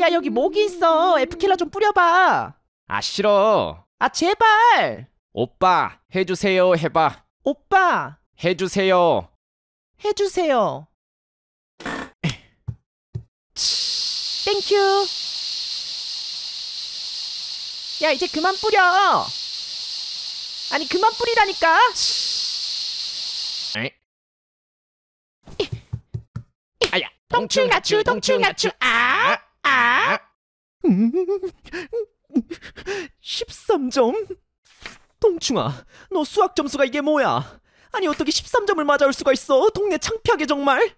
야 여기 모기 있어 에프킬라 좀 뿌려봐 아 싫어 아 제발 오빠 해주세요 해봐 오빠 해주세요 해주세요 땡큐 야 이제 그만 뿌려 아니 그만 뿌리라니까 동충하추 동충하추 아! 아! 13점? 아. 동충아, 너 수학 점수가 이게 뭐야? 아니 어떻게 13점을 맞아올 수가 있어? 동네 창피하게 정말?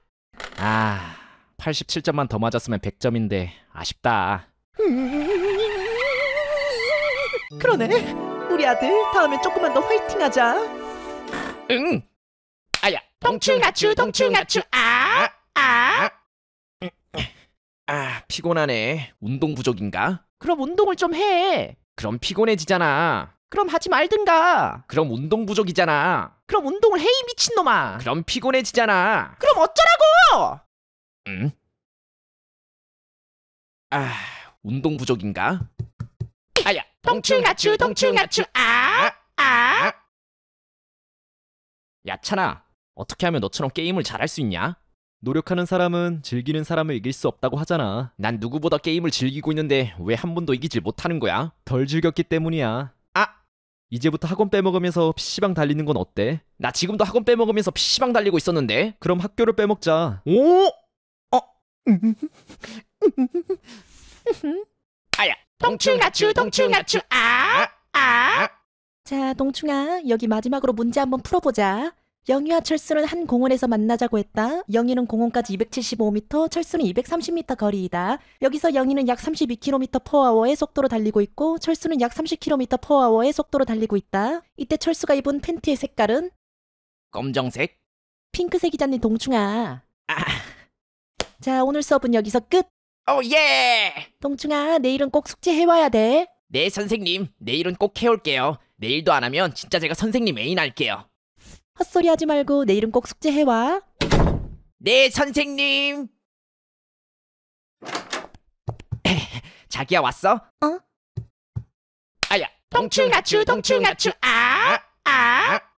아, 87점만 더 맞았으면 100점인데 아쉽다. 그러네. 우리 아들 다음엔 조금만 더 화이팅하자. 응. 아야. 동충하추 동충하추 아. 피곤하네. 운동 부족인가? 그럼 운동을 좀 해. 그럼 피곤해지잖아. 그럼 하지 말든가. 그럼 운동 부족이잖아. 그럼 운동을 해, 이 미친놈아. 그럼 피곤해지잖아. 그럼 어쩌라고! 응? 아, 운동 부족인가? 아야, 동충하추, 동충하추, 아 아, 아, 아. 야, 찬아. 어떻게 하면 너처럼 게임을 잘할 수 있냐? 노력하는 사람은 즐기는 사람을 이길 수 없다고 하잖아. 난 누구보다 게임을 즐기고 있는데 왜 한 번도 이기질 못하는 거야? 덜 즐겼기 때문이야. 아! 이제부터 학원 빼먹으면서 PC방 달리는 건 어때? 나 지금도 학원 빼먹으면서 PC방 달리고 있었는데? 그럼 학교를 빼먹자. 오! 어! 아야! 동충아추 동충아추 아 아, 아! 아! 자, 동충아, 여기 마지막으로 문제 한번 풀어보자. 영희와 철수는 한 공원에서 만나자고 했다. 영희는 공원까지 275m, 철수는 230m 거리이다. 여기서 영희는 약 32km/h의 속도로 달리고 있고 철수는 약 30km/h의 속도로 달리고 있다. 이때 철수가 입은 팬티의 색깔은 검정색? 핑크색이잖니 동충아. 아. 자, 오늘 수업은 여기서 끝. 오 어, 예! 동충아, 내일은 꼭 숙제해와야 돼. 네, 선생님. 내일은 꼭 해올게요. 내일도 안 하면 진짜 제가 선생님 애인 할게요. 헛소리 하지 말고 내일은 꼭 숙제해와. 네, 선생님. 자기야 왔어? 어? 아야, 동충하추, 동충하추, 아! 아!